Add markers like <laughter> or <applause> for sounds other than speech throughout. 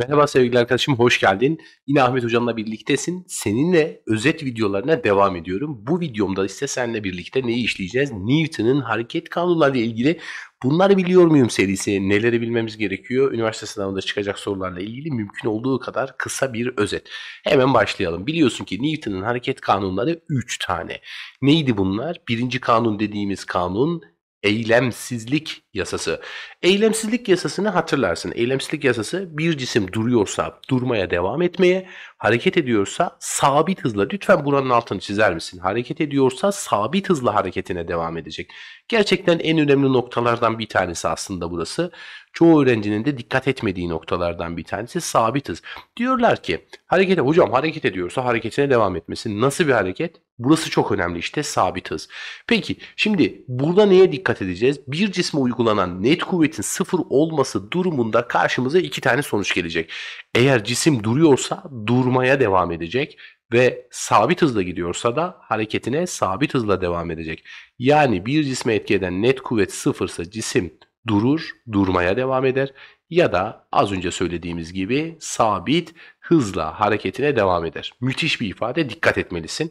Merhaba sevgili arkadaşım, hoş geldin. Yine Ahmet Hocam'la birliktesin. Seninle özet videolarına devam ediyorum. Bu videomda ise seninle birlikte neyi işleyeceğiz? Newton'un hareket kanunları ile ilgili Bunları biliyor muyum serisi neleri bilmemiz gerekiyor? Üniversite sınavında çıkacak sorularla ilgili mümkün olduğu kadar kısa bir özet. Hemen başlayalım. Biliyorsun ki Newton'un hareket kanunları 3 tane. Neydi bunlar? Birinci kanun dediğimiz kanun eylemsizlik yasası. Eylemsizlik yasasını hatırlarsın. Eylemsizlik yasası bir cisim duruyorsa durmaya devam etmeye, hareket ediyorsa sabit hızla, lütfen buranın altını çizer misin? Hareket ediyorsa sabit hızla hareketine devam edecek. Gerçekten en önemli noktalardan bir tanesi aslında burası. Çoğu öğrencinin de dikkat etmediği noktalardan bir tanesi sabit hız. Diyorlar ki harekete hocam hareket ediyorsa hareketine devam etmesi. Nasıl bir hareket? Burası çok önemli işte sabit hız. Peki şimdi burada neye dikkat edeceğiz? Bir cisme uygulanan net kuvvetin sıfır olması durumunda karşımıza iki tane sonuç gelecek. Eğer cisim duruyorsa durmaya devam edecek ve sabit hızla gidiyorsa da hareketine sabit hızla devam edecek. Yani bir cisme etki eden net kuvvet sıfırsa cisim durur, durmaya devam eder ya da az önce söylediğimiz gibi sabit hızla hareketine devam eder. Müthiş bir ifade dikkat etmelisin.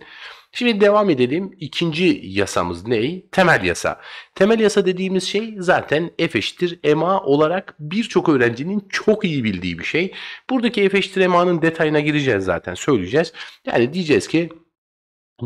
Şimdi devam edelim. İkinci yasamız ne? Temel yasa. Temel yasa dediğimiz şey zaten F eşittir EMA olarak birçok öğrencinin çok iyi bildiği bir şey. Buradaki F eşittir EMA'nın detayına gireceğiz zaten söyleyeceğiz. Yani diyeceğiz ki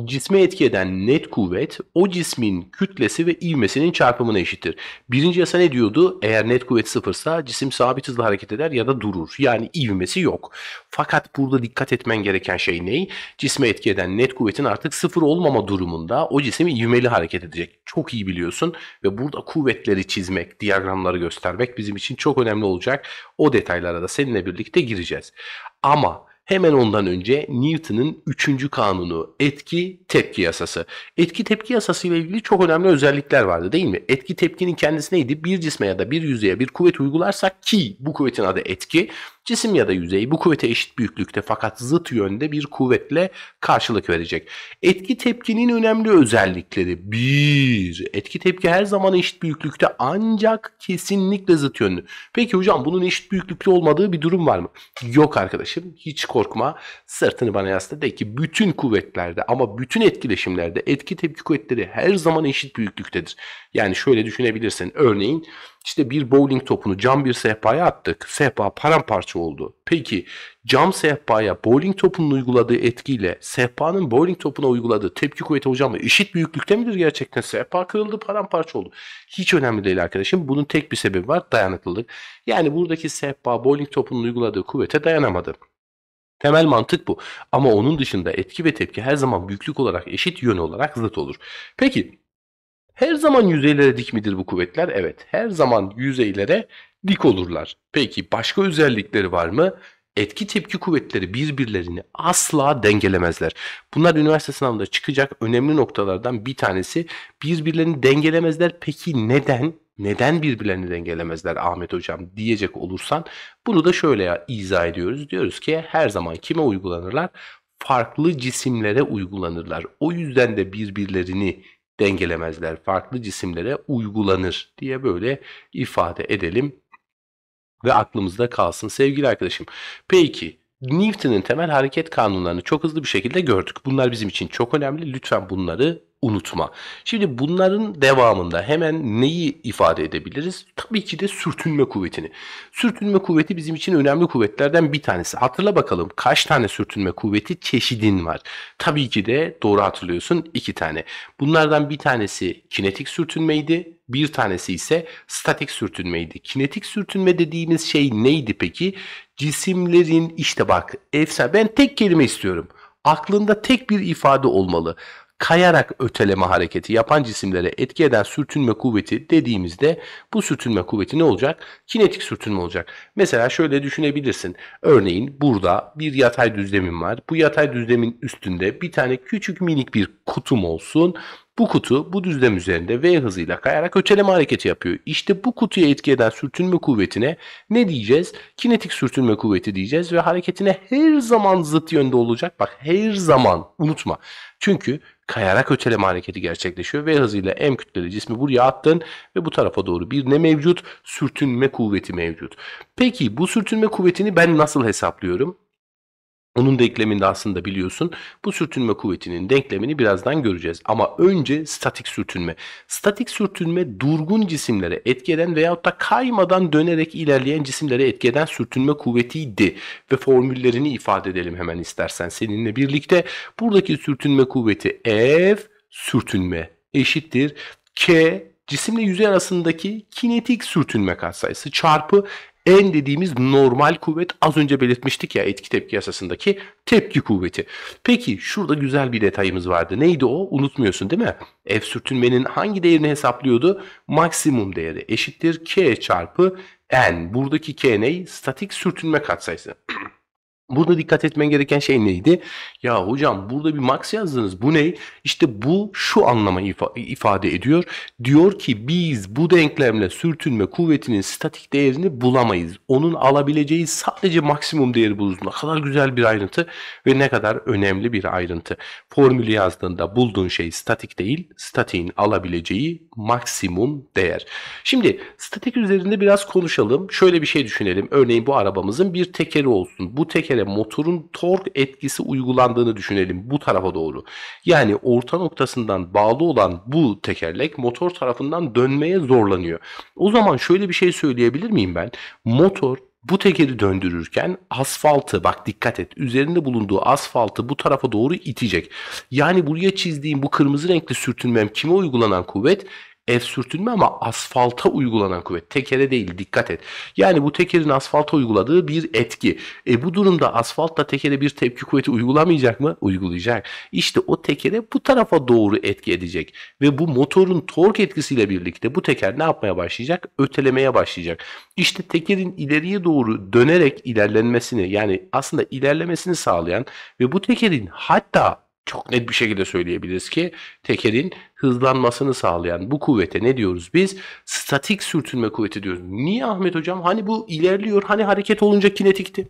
Cisme etki eden net kuvvet o cismin kütlesi ve ivmesinin çarpımına eşittir. Birinci yasa ne diyordu? Eğer net kuvvet sıfırsa cisim sabit hızla hareket eder ya da durur. Yani ivmesi yok. Fakat burada dikkat etmen gereken şey ne? Cisme etki eden net kuvvetin artık sıfır olmama durumunda o cisim ivmeli hareket edecek. Çok iyi biliyorsun ve burada kuvvetleri çizmek, diyagramları göstermek bizim için çok önemli olacak. O detaylara da seninle birlikte gireceğiz. Ama Hemen ondan önce Newton'un üçüncü kanunu etki tepki yasası. Etki tepki yasası ile ilgili çok önemli özellikler vardı değil mi? Etki tepkinin kendisi neydi? Bir cisme ya da bir yüzeye bir kuvvet uygularsak ki bu kuvvetin adı etki. Cisim ya da yüzey bu kuvvete eşit büyüklükte fakat zıt yönde bir kuvvetle karşılık verecek. Etki tepkinin önemli özellikleri. 1. Etki tepki her zaman eşit büyüklükte ancak kesinlikle zıt yönlü. Peki hocam bunun eşit büyüklükte olmadığı bir durum var mı? Yok arkadaşım hiç korkma. Sırtını bana yasla de ki bütün kuvvetlerde ama bütün etkileşimlerde etki tepki kuvvetleri her zaman eşit büyüklüktedir. Yani şöyle düşünebilirsin. Örneğin işte bir bowling topunu cam bir sehpaya attık. Sehpa paramparça oldu. Peki cam sehpaya bowling topunun uyguladığı etkiyle sehpanın bowling topuna uyguladığı tepki kuvveti hocam mı eşit büyüklükte midir gerçekten? Sehpa kırıldı paramparça oldu. Hiç önemli değil arkadaşım. Bunun tek bir sebebi var dayanıklılık. Yani buradaki sehpa bowling topunun uyguladığı kuvvete dayanamadı. Temel mantık bu. Ama onun dışında etki ve tepki her zaman büyüklük olarak eşit yön olarak zıt olur. Peki her zaman yüzeylere dik midir bu kuvvetler? Evet, her zaman yüzeylere dik olurlar. Peki başka özellikleri var mı? Etki tepki kuvvetleri birbirlerini asla dengelemezler. Bunlar üniversite sınavında çıkacak önemli noktalardan bir tanesi. Birbirlerini dengelemezler. Peki neden? Neden birbirlerini dengelemezler Ahmet hocam diyecek olursan bunu da şöyle ya izah ediyoruz. Diyoruz ki her zaman kime uygulanırlar? Farklı cisimlere uygulanırlar. O yüzden de birbirlerini dengelemezler. Farklı cisimlere uygulanır diye böyle ifade edelim ve aklımızda kalsın sevgili arkadaşım. Peki Newton'un temel hareket kanunlarını çok hızlı bir şekilde gördük. Bunlar bizim için çok önemli. Lütfen bunları unutma. Şimdi bunların devamında hemen neyi ifade edebiliriz? Tabii ki de sürtünme kuvvetini. Sürtünme kuvveti bizim için önemli kuvvetlerden bir tanesi. Hatırla bakalım kaç tane sürtünme kuvveti çeşidin var. Tabii ki de doğru hatırlıyorsun iki tane. Bunlardan bir tanesi kinetik sürtünmeydi. Bir tanesi ise statik sürtünmeydi. Kinetik sürtünme dediğimiz şey neydi peki? Cisimlerin işte bak efsane ben tek kelime istiyorum. Aklında tek bir ifade olmalı kayarak öteleme hareketi yapan cisimlere etki eden sürtünme kuvveti dediğimizde bu sürtünme kuvveti ne olacak? Kinetik sürtünme olacak. Mesela şöyle düşünebilirsin. Örneğin burada bir yatay düzlemin var. Bu yatay düzlemin üstünde bir tane küçük minik bir kutum olsun. Bu kutu bu düzlem üzerinde V hızıyla kayarak öteleme hareketi yapıyor. İşte bu kutuya etki eden sürtünme kuvvetine ne diyeceğiz? Kinetik sürtünme kuvveti diyeceğiz ve hareketine her zaman zıt yönde olacak. Bak her zaman unutma. Çünkü kayarak öteleme hareketi gerçekleşiyor. V hızıyla M kütleli cismi buraya attın ve bu tarafa doğru bir ne mevcut? Sürtünme kuvveti mevcut. Peki bu sürtünme kuvvetini ben nasıl hesaplıyorum? Onun denkleminde aslında biliyorsun bu sürtünme kuvvetinin denklemini birazdan göreceğiz. Ama önce statik sürtünme. Statik sürtünme durgun cisimlere etkeden eden veyahut da kaymadan dönerek ilerleyen cisimlere etkeden sürtünme kuvvetiydi. Ve formüllerini ifade edelim hemen istersen seninle birlikte. Buradaki sürtünme kuvveti F sürtünme eşittir K cisimle yüzey arasındaki kinetik sürtünme katsayısı çarpı N dediğimiz normal kuvvet az önce belirtmiştik ya etki tepki yasasındaki tepki kuvveti. Peki şurada güzel bir detayımız vardı. Neydi o? Unutmuyorsun değil mi? F sürtünmenin hangi değerini hesaplıyordu? Maksimum değeri eşittir K çarpı N. Buradaki K ne? Statik sürtünme katsayısı. <clears throat> Burada dikkat etmen gereken şey neydi? Ya hocam burada bir max yazdınız. Bu ne? İşte bu şu anlama ifa- ifade ediyor. Diyor ki biz bu denklemle sürtünme kuvvetinin statik değerini bulamayız. Onun alabileceği sadece maksimum değeri buluruz. Ne kadar güzel bir ayrıntı ve ne kadar önemli bir ayrıntı. Formülü yazdığında bulduğun şey statik değil, statiğin alabileceği maksimum değer. Şimdi statik üzerinde biraz konuşalım. Şöyle bir şey düşünelim. Örneğin bu arabamızın bir tekeri olsun. Bu teker kere motorun tork etkisi uygulandığını düşünelim bu tarafa doğru. Yani orta noktasından bağlı olan bu tekerlek motor tarafından dönmeye zorlanıyor. O zaman şöyle bir şey söyleyebilir miyim ben? Motor bu tekeri döndürürken asfaltı bak dikkat et üzerinde bulunduğu asfaltı bu tarafa doğru itecek. Yani buraya çizdiğim bu kırmızı renkli sürtünmem kime uygulanan kuvvet? ev sürtünme ama asfalta uygulanan kuvvet. Tekere değil dikkat et. Yani bu tekerin asfalta uyguladığı bir etki. E bu durumda asfaltla tekere bir tepki kuvveti uygulamayacak mı? Uygulayacak. İşte o tekere bu tarafa doğru etki edecek. Ve bu motorun tork etkisiyle birlikte bu teker ne yapmaya başlayacak? Ötelemeye başlayacak. İşte tekerin ileriye doğru dönerek ilerlenmesini yani aslında ilerlemesini sağlayan ve bu tekerin hatta çok net bir şekilde söyleyebiliriz ki tekerin hızlanmasını sağlayan bu kuvvete ne diyoruz biz? Statik sürtünme kuvveti diyoruz. Niye Ahmet hocam? Hani bu ilerliyor, hani hareket olunca kinetikti.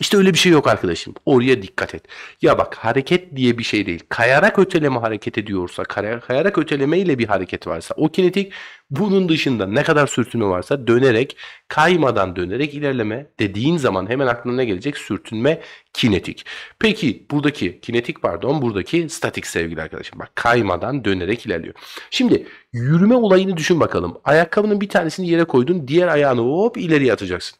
İşte öyle bir şey yok arkadaşım. Oraya dikkat et. Ya bak hareket diye bir şey değil. Kayarak öteleme hareket ediyorsa, kayarak öteleme ile bir hareket varsa o kinetik bunun dışında ne kadar sürtünme varsa dönerek, kaymadan dönerek ilerleme dediğin zaman hemen aklına ne gelecek? Sürtünme kinetik. Peki buradaki kinetik pardon buradaki statik sevgili arkadaşım. Bak kaymadan dönerek ilerliyor. Şimdi yürüme olayını düşün bakalım. Ayakkabının bir tanesini yere koydun, diğer ayağını hop ileriye atacaksın.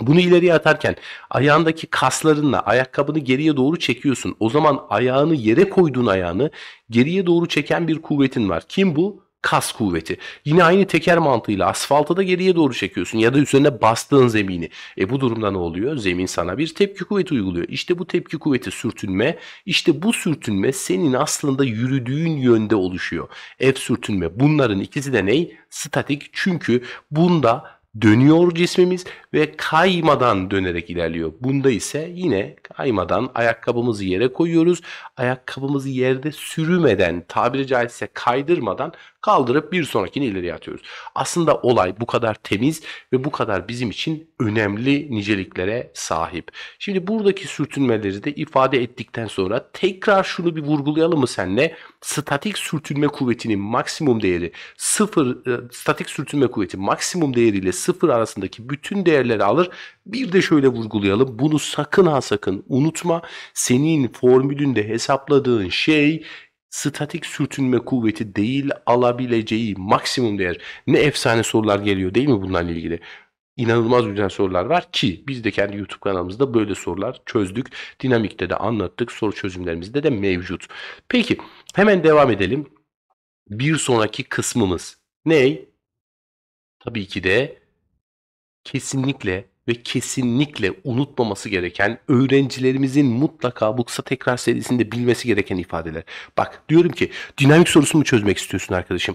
Bunu ileriye atarken ayağındaki kaslarınla ayakkabını geriye doğru çekiyorsun. O zaman ayağını yere koyduğun ayağını geriye doğru çeken bir kuvvetin var. Kim bu? kas kuvveti. Yine aynı teker mantığıyla asfalta da geriye doğru çekiyorsun ya da üzerine bastığın zemini. E bu durumda ne oluyor? Zemin sana bir tepki kuvveti uyguluyor. İşte bu tepki kuvveti sürtünme. İşte bu sürtünme senin aslında yürüdüğün yönde oluşuyor. F sürtünme. Bunların ikisi de ney? Statik. Çünkü bunda dönüyor cismimiz ve kaymadan dönerek ilerliyor. Bunda ise yine kaymadan ayakkabımızı yere koyuyoruz. Ayakkabımızı yerde sürümeden, tabiri caizse kaydırmadan kaldırıp bir sonrakini ileriye atıyoruz. Aslında olay bu kadar temiz ve bu kadar bizim için önemli niceliklere sahip. Şimdi buradaki sürtünmeleri de ifade ettikten sonra tekrar şunu bir vurgulayalım mı senle? Statik sürtünme kuvvetinin maksimum değeri sıfır, e, statik sürtünme kuvveti maksimum değeriyle sıfır arasındaki bütün değerleri alır. Bir de şöyle vurgulayalım. Bunu sakın ha sakın unutma. Senin formülünde hesapladığın şey statik sürtünme kuvveti değil alabileceği maksimum değer. Ne efsane sorular geliyor değil mi bunlarla ilgili? İnanılmaz güzel sorular var ki biz de kendi YouTube kanalımızda böyle sorular çözdük. Dinamikte de anlattık. Soru çözümlerimizde de mevcut. Peki hemen devam edelim. Bir sonraki kısmımız ne? Tabii ki de kesinlikle ve kesinlikle unutmaması gereken, öğrencilerimizin mutlaka bu kısa tekrar serisinde bilmesi gereken ifadeler. Bak diyorum ki dinamik sorusunu mu çözmek istiyorsun arkadaşım?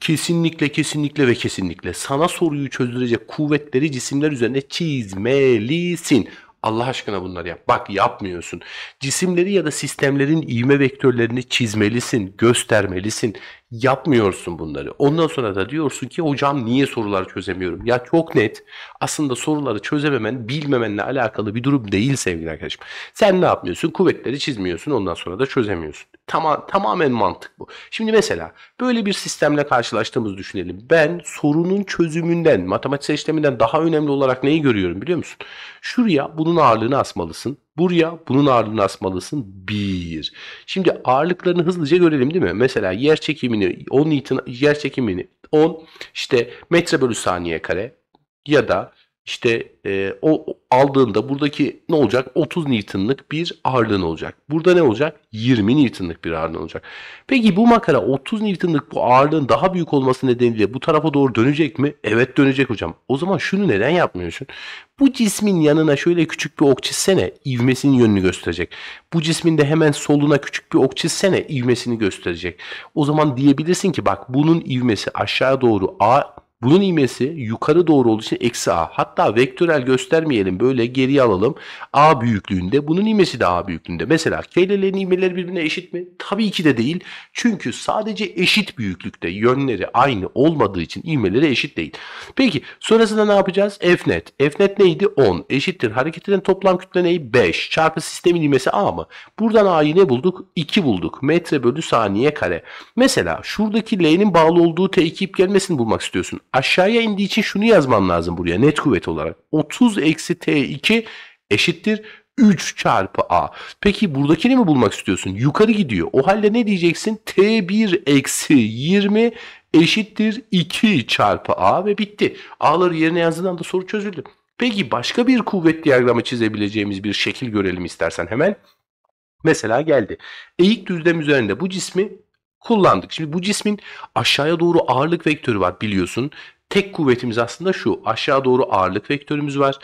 Kesinlikle, kesinlikle ve kesinlikle sana soruyu çözdürecek kuvvetleri cisimler üzerine çizmelisin. Allah aşkına bunları yap. Bak yapmıyorsun. Cisimleri ya da sistemlerin ivme vektörlerini çizmelisin, göstermelisin yapmıyorsun bunları. Ondan sonra da diyorsun ki hocam niye soruları çözemiyorum? Ya çok net aslında soruları çözememen, bilmemenle alakalı bir durum değil sevgili arkadaşım. Sen ne yapmıyorsun? Kuvvetleri çizmiyorsun ondan sonra da çözemiyorsun. Tama tamamen mantık bu. Şimdi mesela böyle bir sistemle karşılaştığımızı düşünelim. Ben sorunun çözümünden, matematiksel işleminden daha önemli olarak neyi görüyorum biliyor musun? Şuraya bunun ağırlığını asmalısın. Buraya bunun ağırlığını asmalısın. 1. Şimdi ağırlıklarını hızlıca görelim değil mi? Mesela yer çekimini 10 Newton yer çekimini 10 işte metre bölü saniye kare ya da işte e, o aldığında buradaki ne olacak? 30 Newton'lık bir ağırlığın olacak. Burada ne olacak? 20 Newton'lık bir ağırlığın olacak. Peki bu makara 30 Newton'lık bu ağırlığın daha büyük olması nedeniyle bu tarafa doğru dönecek mi? Evet dönecek hocam. O zaman şunu neden yapmıyorsun? Bu cismin yanına şöyle küçük bir ok çizsene ivmesinin yönünü gösterecek. Bu cismin de hemen soluna küçük bir ok çizsene ivmesini gösterecek. O zaman diyebilirsin ki bak bunun ivmesi aşağı doğru A bunun imesi yukarı doğru olduğu için eksi a. Hatta vektörel göstermeyelim böyle geriye alalım. a büyüklüğünde bunun imesi de a büyüklüğünde. Mesela k ile l'nin ivmeleri birbirine eşit mi? Tabii ki de değil. Çünkü sadece eşit büyüklükte yönleri aynı olmadığı için imeleri eşit değil. Peki sonrasında ne yapacağız? f net. f net neydi? 10. Eşittir. hareket eden toplam kütle neyi? 5. Çarpı sistemin imesi a mı? Buradan a'yı ne bulduk? 2 bulduk. Metre bölü saniye kare. Mesela şuradaki l'nin bağlı olduğu ip gelmesini bulmak istiyorsun aşağıya indiği için şunu yazman lazım buraya net kuvvet olarak. 30 eksi T2 eşittir 3 çarpı A. Peki buradakini mi bulmak istiyorsun? Yukarı gidiyor. O halde ne diyeceksin? T1 eksi 20 eşittir 2 çarpı A ve bitti. A'ları yerine yazdığın anda soru çözüldü. Peki başka bir kuvvet diyagramı çizebileceğimiz bir şekil görelim istersen hemen. Mesela geldi. Eğik düzlem üzerinde bu cismi kullandık. Şimdi bu cismin aşağıya doğru ağırlık vektörü var biliyorsun. Tek kuvvetimiz aslında şu. Aşağı doğru ağırlık vektörümüz var.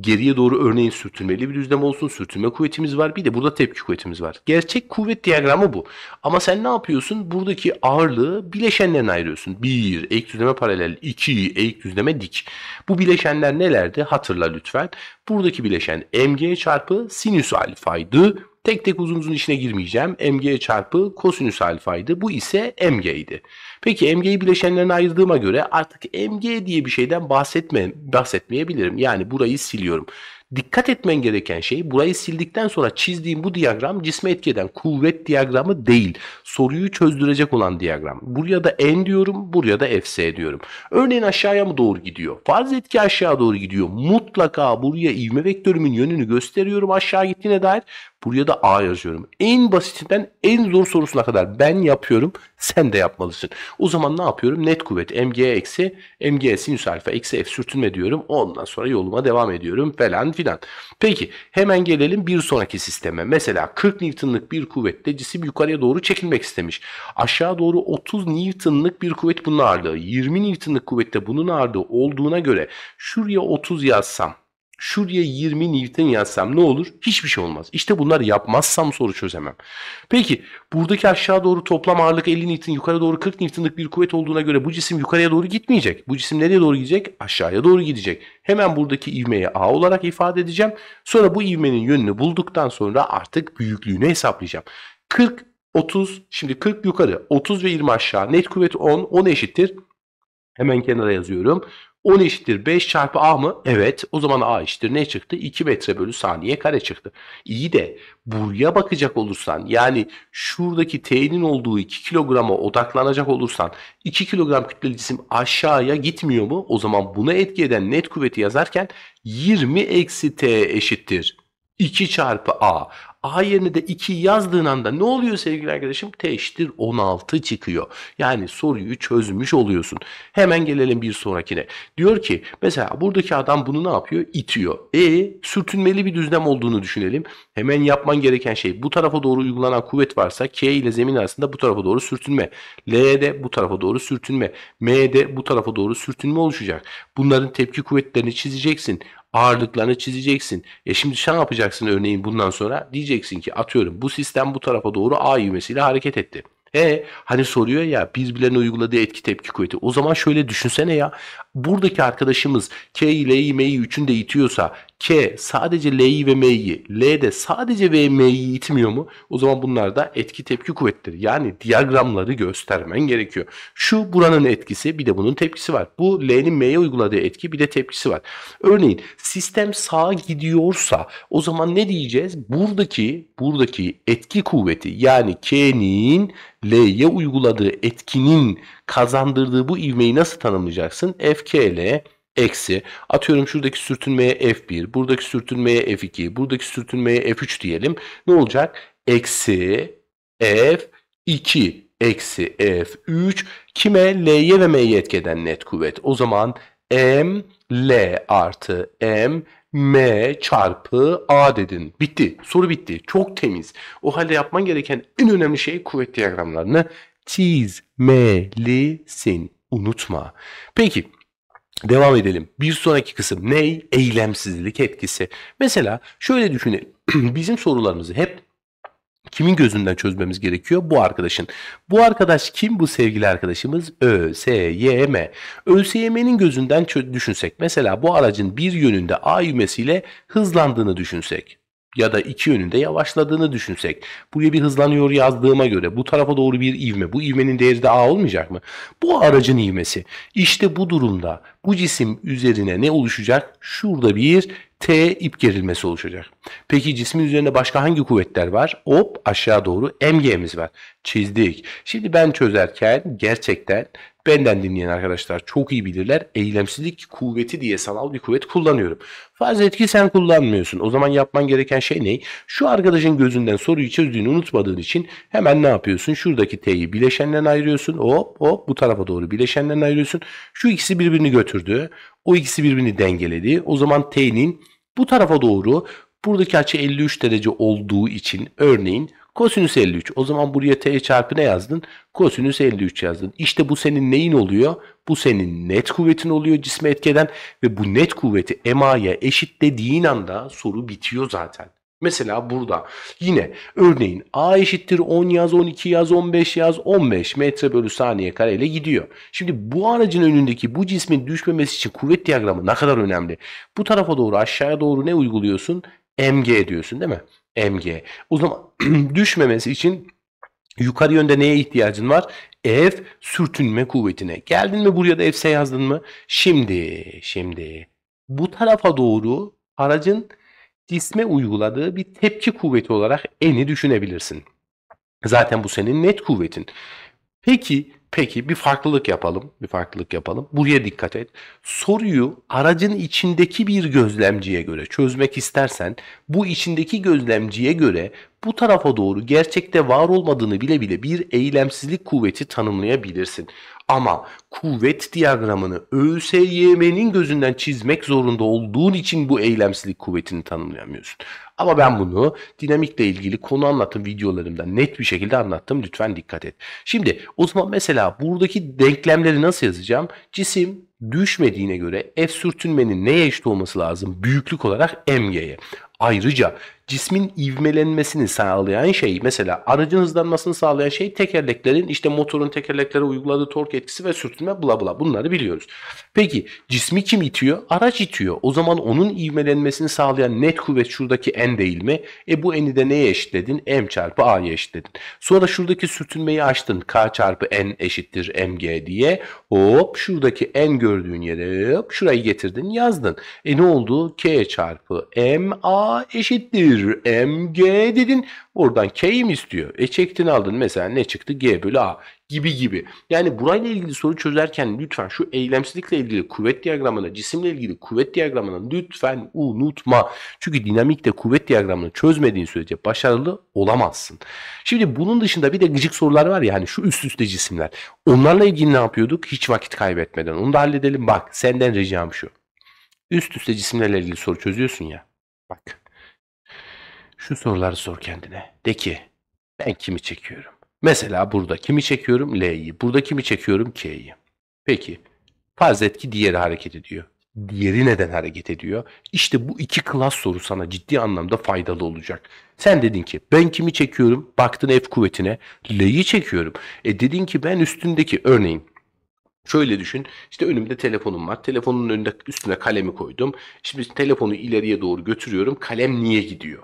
Geriye doğru örneğin sürtünmeli bir düzlem olsun. Sürtünme kuvvetimiz var. Bir de burada tepki kuvvetimiz var. Gerçek kuvvet diyagramı bu. Ama sen ne yapıyorsun? Buradaki ağırlığı bileşenlerine ayırıyorsun. 1, ek düzleme paralel. 2, ek düzleme dik. Bu bileşenler nelerdi? Hatırla lütfen. Buradaki bileşen mg çarpı sinüs alfaydı. Tek tek uzun uzun işine girmeyeceğim. mg çarpı kosinüs alfaydı. Bu ise Mg idi. Peki mg'yi bileşenlerine ayırdığıma göre artık mg diye bir şeyden bahsetme, bahsetmeyebilirim. Yani burayı siliyorum. Dikkat etmen gereken şey burayı sildikten sonra çizdiğim bu diyagram cisme etki eden kuvvet diyagramı değil. Soruyu çözdürecek olan diyagram. Buraya da N diyorum, buraya da FS diyorum. Örneğin aşağıya mı doğru gidiyor? Farz etki aşağı doğru gidiyor. Mutlaka buraya ivme vektörümün yönünü gösteriyorum aşağı gittiğine dair. Buraya da A yazıyorum. En basitinden en zor sorusuna kadar ben yapıyorum. Sen de yapmalısın. O zaman ne yapıyorum? Net kuvvet MG eksi MG sinüs alfa eksi F sürtünme diyorum. Ondan sonra yoluma devam ediyorum falan filan. Peki hemen gelelim bir sonraki sisteme. Mesela 40 Newton'lık bir kuvvetle cisim yukarıya doğru çekilmek istemiş. Aşağı doğru 30 Newton'lık bir kuvvet bunun ağırlığı. 20 Newton'lık kuvvette bunun ağırlığı olduğuna göre şuraya 30 yazsam Şuraya 20 Newton yazsam ne olur? Hiçbir şey olmaz. İşte bunlar yapmazsam soru çözemem. Peki buradaki aşağı doğru toplam ağırlık 50 Newton, yukarı doğru 40 Newton'lık bir kuvvet olduğuna göre bu cisim yukarıya doğru gitmeyecek. Bu cisim nereye doğru gidecek? Aşağıya doğru gidecek. Hemen buradaki ivmeyi A olarak ifade edeceğim. Sonra bu ivmenin yönünü bulduktan sonra artık büyüklüğünü hesaplayacağım. 40, 30, şimdi 40 yukarı, 30 ve 20 aşağı. Net kuvvet 10, 10 eşittir. Hemen kenara yazıyorum. 10 eşittir 5 çarpı A mı? Evet. O zaman A eşittir ne çıktı? 2 metre bölü saniye kare çıktı. İyi de buraya bakacak olursan yani şuradaki T'nin olduğu 2 kilograma odaklanacak olursan 2 kilogram kütleli cisim aşağıya gitmiyor mu? O zaman buna etki eden net kuvveti yazarken 20 eksi T eşittir 2 çarpı A. A yerine de 2 yazdığın anda ne oluyor sevgili arkadaşım? T 16 çıkıyor. Yani soruyu çözmüş oluyorsun. Hemen gelelim bir sonrakine. Diyor ki mesela buradaki adam bunu ne yapıyor? İtiyor. E sürtünmeli bir düzlem olduğunu düşünelim. Hemen yapman gereken şey bu tarafa doğru uygulanan kuvvet varsa K ile zemin arasında bu tarafa doğru sürtünme. L de bu tarafa doğru sürtünme. M de bu tarafa doğru sürtünme oluşacak. Bunların tepki kuvvetlerini çizeceksin ağırlıklarını çizeceksin. E şimdi sen şey yapacaksın örneğin bundan sonra diyeceksin ki atıyorum bu sistem bu tarafa doğru A yümesiyle hareket etti. E hani soruyor ya birbirlerine uyguladığı etki tepki kuvveti. O zaman şöyle düşünsene ya buradaki arkadaşımız K ile L'yi M'yi üçünde itiyorsa K sadece L'yi ve M'yi, L de sadece V M'yi itmiyor mu? O zaman bunlar da etki tepki kuvvetleri. Yani diyagramları göstermen gerekiyor. Şu buranın etkisi bir de bunun tepkisi var. Bu L'nin M'ye uyguladığı etki bir de tepkisi var. Örneğin sistem sağa gidiyorsa o zaman ne diyeceğiz? Buradaki buradaki etki kuvveti yani K'nin L'ye uyguladığı etkinin kazandırdığı bu ivmeyi nasıl tanımlayacaksın? FKL eksi atıyorum şuradaki sürtünmeye F1, buradaki sürtünmeye F2, buradaki sürtünmeye F3 diyelim. Ne olacak? Eksi F2 eksi F3 kime? L'ye ve M'ye etkeden net kuvvet. O zaman M L artı M M çarpı A dedin. Bitti. Soru bitti. Çok temiz. O halde yapman gereken en önemli şey kuvvet diyagramlarını çizmelisin. Unutma. Peki devam edelim. Bir sonraki kısım ney? Eylemsizlik etkisi. Mesela şöyle düşünelim. <clears throat> Bizim sorularımızı hep Kimin gözünden çözmemiz gerekiyor? Bu arkadaşın. Bu arkadaş kim? Bu sevgili arkadaşımız ÖSYM. ÖSYM'nin gözünden düşünsek. Mesela bu aracın bir yönünde A ivmesiyle hızlandığını düşünsek ya da iki yönünde yavaşladığını düşünsek. Buraya bir hızlanıyor yazdığıma göre bu tarafa doğru bir ivme. Bu ivmenin değeri de A olmayacak mı? Bu aracın ivmesi. İşte bu durumda bu cisim üzerine ne oluşacak? Şurada bir T ip gerilmesi oluşacak. Peki cismin üzerinde başka hangi kuvvetler var? Hop aşağı doğru MG'miz var. Çizdik. Şimdi ben çözerken gerçekten Benden dinleyen arkadaşlar çok iyi bilirler. Eylemsizlik kuvveti diye sanal bir kuvvet kullanıyorum. Farz etki sen kullanmıyorsun. O zaman yapman gereken şey ne? Şu arkadaşın gözünden soruyu çözdüğünü unutmadığın için hemen ne yapıyorsun? Şuradaki T'yi bileşenden ayırıyorsun. Hop hop bu tarafa doğru bileşenden ayırıyorsun. Şu ikisi birbirini götürdü. O ikisi birbirini dengeledi. O zaman T'nin bu tarafa doğru buradaki açı 53 derece olduğu için örneğin Kosinüs 53. O zaman buraya t çarpı ne yazdın? Kosinüs 53 yazdın. İşte bu senin neyin oluyor? Bu senin net kuvvetin oluyor cisme etkeden ve bu net kuvveti MA'ya eşitlediğin anda soru bitiyor zaten. Mesela burada yine örneğin A eşittir 10 yaz 12 yaz 15 yaz 15 metre bölü saniye kareyle gidiyor. Şimdi bu aracın önündeki bu cismin düşmemesi için kuvvet diyagramı ne kadar önemli. Bu tarafa doğru aşağıya doğru ne uyguluyorsun? MG diyorsun değil mi? mg. O zaman <clears throat> düşmemesi için yukarı yönde neye ihtiyacın var? F sürtünme kuvvetine. Geldin mi buraya da F'se yazdın mı? Şimdi, şimdi bu tarafa doğru aracın cisme uyguladığı bir tepki kuvveti olarak ni düşünebilirsin. Zaten bu senin net kuvvetin. Peki Peki bir farklılık yapalım. Bir farklılık yapalım. Buraya dikkat et. Soruyu aracın içindeki bir gözlemciye göre çözmek istersen bu içindeki gözlemciye göre bu tarafa doğru gerçekte var olmadığını bile bile bir eylemsizlik kuvveti tanımlayabilirsin. Ama kuvvet diyagramını ÖSYM'nin gözünden çizmek zorunda olduğun için bu eylemsizlik kuvvetini tanımlayamıyorsun. Ama ben bunu dinamikle ilgili konu anlatım videolarımda net bir şekilde anlattım. Lütfen dikkat et. Şimdi o zaman mesela buradaki denklemleri nasıl yazacağım? Cisim düşmediğine göre F sürtünmenin neye eşit olması lazım? Büyüklük olarak mg'ye. Ayrıca cismin ivmelenmesini sağlayan şey mesela aracın hızlanmasını sağlayan şey tekerleklerin işte motorun tekerleklere uyguladığı tork etkisi ve sürtünme bla bla bunları biliyoruz. Peki cismi kim itiyor? Araç itiyor. O zaman onun ivmelenmesini sağlayan net kuvvet şuradaki n değil mi? E bu n'i de neye eşitledin? m çarpı a'ya eşitledin. Sonra şuradaki sürtünmeyi açtın. k çarpı n eşittir mg diye. Hop şuradaki n gördüğün yere hop şurayı getirdin yazdın. E ne oldu? k çarpı m a eşittir bir mg dedin. Buradan k'yi mi istiyor? E çektin aldın mesela ne çıktı? g bölü a gibi gibi. Yani burayla ilgili soru çözerken lütfen şu eylemsizlikle ilgili kuvvet diyagramını, cisimle ilgili kuvvet diyagramını lütfen unutma. Çünkü dinamikte kuvvet diyagramını çözmediğin sürece başarılı olamazsın. Şimdi bunun dışında bir de gıcık sorular var ya hani şu üst üste cisimler. Onlarla ilgili ne yapıyorduk? Hiç vakit kaybetmeden. Onu da halledelim. Bak senden ricam şu. Üst üste cisimlerle ilgili soru çözüyorsun ya. Bak şu soruları sor kendine. De ki ben kimi çekiyorum? Mesela burada kimi çekiyorum? L'yi. Burada kimi çekiyorum? K'yi. Peki farz et ki diğeri hareket ediyor. Diğeri neden hareket ediyor? İşte bu iki klas soru sana ciddi anlamda faydalı olacak. Sen dedin ki ben kimi çekiyorum? Baktın F kuvvetine. L'yi çekiyorum. E dedin ki ben üstündeki örneğin Şöyle düşün. İşte önümde telefonum var. Telefonun önünde üstüne kalemi koydum. Şimdi telefonu ileriye doğru götürüyorum. Kalem niye gidiyor?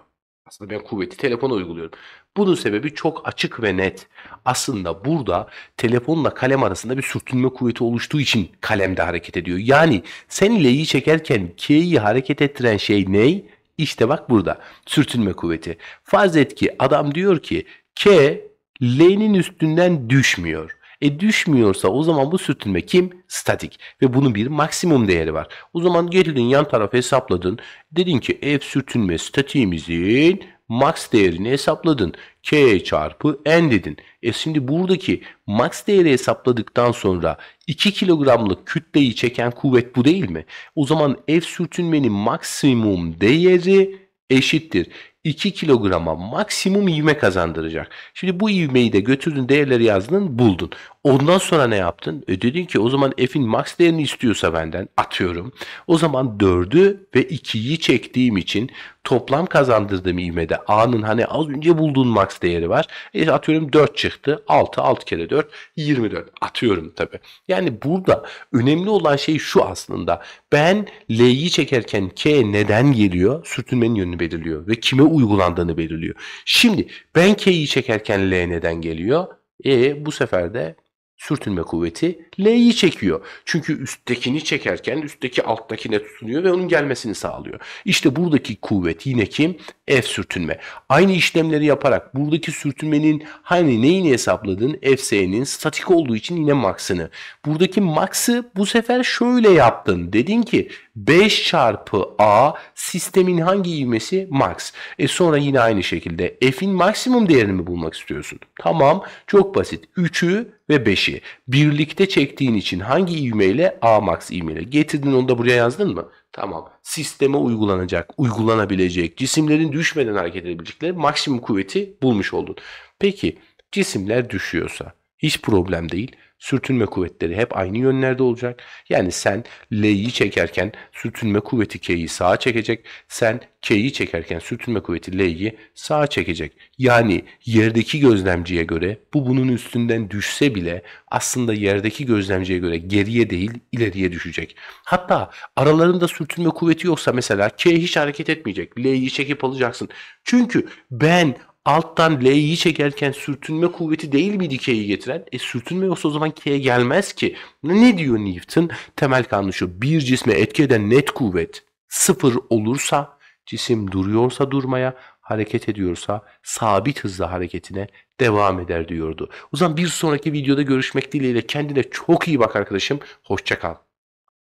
Aslında ben kuvveti telefona uyguluyorum. Bunun sebebi çok açık ve net. Aslında burada telefonla kalem arasında bir sürtünme kuvveti oluştuğu için kalemde hareket ediyor. Yani sen L'yi çekerken K'yi hareket ettiren şey ne? İşte bak burada sürtünme kuvveti. Farz et ki adam diyor ki K L'nin üstünden düşmüyor. E düşmüyorsa o zaman bu sürtünme kim? Statik. Ve bunun bir maksimum değeri var. O zaman getirdin yan tarafı hesapladın. Dedin ki F sürtünme statiğimizin max değerini hesapladın. K çarpı N dedin. E şimdi buradaki max değeri hesapladıktan sonra 2 kilogramlık kütleyi çeken kuvvet bu değil mi? O zaman F sürtünmenin maksimum değeri eşittir. 2 kilograma maksimum ivme kazandıracak. Şimdi bu ivmeyi de götürdün değerleri yazdın buldun. Ondan sonra ne yaptın? E dedin ki o zaman f'in max değerini istiyorsa benden atıyorum. O zaman 4'ü ve 2'yi çektiğim için toplam kazandırdığım ivmede a'nın hani az önce bulduğun max değeri var. E atıyorum 4 çıktı. 6 6 kere 4 24 atıyorum tabi. Yani burada önemli olan şey şu aslında. Ben l'yi çekerken k neden geliyor? Sürtünmenin yönünü belirliyor ve kime uygulandığını belirliyor. Şimdi ben k'yi çekerken l neden geliyor? E bu sefer de sürtünme kuvveti L'yi çekiyor. Çünkü üsttekini çekerken üstteki alttakine tutunuyor ve onun gelmesini sağlıyor. İşte buradaki kuvvet yine kim? F sürtünme. Aynı işlemleri yaparak buradaki sürtünmenin hani neyini hesapladın? Fs'nin statik olduğu için yine maksını. Buradaki maksı bu sefer şöyle yaptın. Dedin ki 5 çarpı A sistemin hangi ivmesi? Max. E sonra yine aynı şekilde F'in maksimum değerini mi bulmak istiyorsun? Tamam. Çok basit. 3'ü ve 5'i birlikte çek ektiğin için hangi ivmeyle? Amax ivmeyle. Getirdin onu da buraya yazdın mı? Tamam. Sisteme uygulanacak, uygulanabilecek, cisimlerin düşmeden hareket edebilecekleri maksimum kuvveti bulmuş oldun. Peki cisimler düşüyorsa hiç problem değil. Sürtünme kuvvetleri hep aynı yönlerde olacak. Yani sen L'yi çekerken sürtünme kuvveti K'yi sağa çekecek. Sen K'yi çekerken sürtünme kuvveti L'yi sağa çekecek. Yani yerdeki gözlemciye göre bu bunun üstünden düşse bile aslında yerdeki gözlemciye göre geriye değil ileriye düşecek. Hatta aralarında sürtünme kuvveti yoksa mesela K hiç hareket etmeyecek. L'yi çekip alacaksın. Çünkü ben alttan L'yi çekerken sürtünme kuvveti değil mi dikeyi getiren? E sürtünme yoksa o zaman K'ye gelmez ki. Ne diyor Newton? Temel kanunu şu. Bir cisme etki eden net kuvvet sıfır olursa cisim duruyorsa durmaya, hareket ediyorsa sabit hızla hareketine devam eder diyordu. O zaman bir sonraki videoda görüşmek dileğiyle kendine çok iyi bak arkadaşım. Hoşçakal.